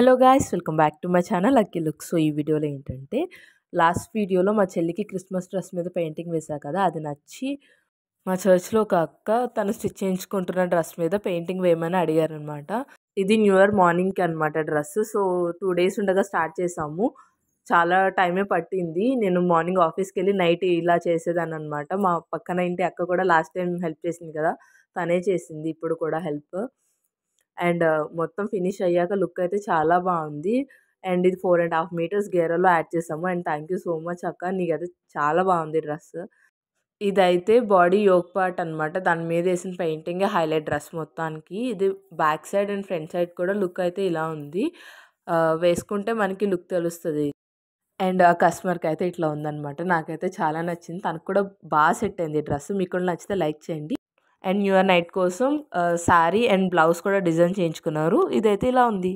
hello guys welcome back to my channel Lucky Look so ఈ వీడియోలో ఏంటంటే last వీడియోలో మా చెల్లికి క్రిస్మస్ డ్రెస్ మీద పెయింటింగ్ వేశాను కదా అది నచ్చి మా చర్చ్లో ఒక అక్క తను స్టిచ్ చేయించుకుంటున్న డ్రెస్ మీద పెయింటింగ్ వేయమని అడిగారనమాట ఇది న్యూ ఇయర్ మార్నింగ్కి అనమాట డ్రెస్ సో టూ డేస్ ఉండగా స్టార్ట్ చేసాము చాలా టైమే పట్టింది నేను మార్నింగ్ ఆఫీస్కి వెళ్ళి నైట్ ఇలా చేసేదాన్ని అనమాట మా పక్కన ఇంటి అక్క కూడా లాస్ట్ టైం హెల్ప్ చేసింది కదా తనే చేసింది ఇప్పుడు కూడా హెల్ప్ అండ్ మొత్తం ఫినిష్ అయ్యాక లుక్ అయితే చాలా బాగుంది అండ్ ఇది ఫోర్ అండ్ హాఫ్ మీటర్స్ గేరలో యాడ్ చేసాము and thank you so much అక్క నీకైతే చాలా బాగుంది డ్రెస్ ఇదైతే బాడీ యోగ్ పార్ట్ అనమాట దాని మీద వేసిన పెయింటింగ్ హైలైట్ డ్రెస్ మొత్తానికి ఇది back side and front side కూడా లుక్ అయితే ఇలా ఉంది వేసుకుంటే మనకి లుక్ తెలుస్తుంది అండ్ ఆ కస్టమర్కి అయితే ఇట్లా ఉందన్నమాట నాకైతే చాలా నచ్చింది తనకు కూడా బాగా సెట్ అయింది డ్రెస్ మీకు కూడా నచ్చితే లైక్ చేయండి అండ్ న్యూ ఇయర్ నైట్ కోసం శారీ అండ్ బ్లౌజ్ కూడా డిజైన్ చేయించుకున్నారు ఇదైతే ఇలా ఉంది